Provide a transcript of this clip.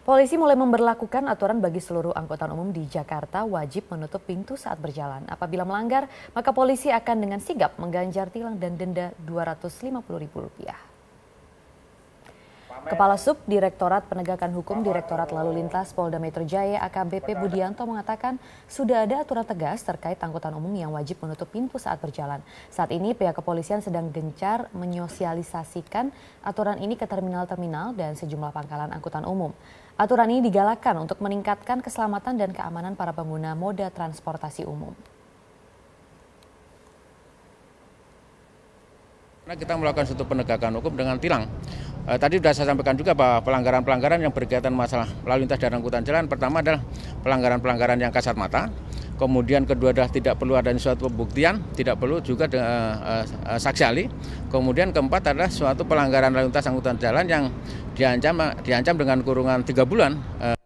Polisi mulai memberlakukan aturan bagi seluruh angkutan umum di Jakarta wajib menutup pintu saat berjalan. Apabila melanggar, maka polisi akan dengan sigap mengganjar tilang dan denda Rp250.000. Kepala Subdirektorat Penegakan Hukum Direktorat Lalu Lintas Polda Metro Jaya AKBP Budianto mengatakan sudah ada aturan tegas terkait angkutan umum yang wajib menutup pintu saat berjalan. Saat ini pihak kepolisian sedang gencar menyosialisasikan aturan ini ke terminal-terminal dan sejumlah pangkalan angkutan umum. Aturan ini digalakkan untuk meningkatkan keselamatan dan keamanan para pengguna moda transportasi umum. Karena kita melakukan suatu penegakan hukum dengan tilang. E, tadi sudah saya sampaikan juga bahwa pelanggaran-pelanggaran yang berkaitan masalah lalu lintas dan angkutan jalan pertama adalah pelanggaran-pelanggaran yang kasat mata. Kemudian kedua adalah tidak perlu ada suatu pembuktian, tidak perlu juga de, e, e, saksi ahli. Kemudian keempat adalah suatu pelanggaran lalu lintas angkutan jalan yang diancam diancam dengan kurungan tiga bulan. E,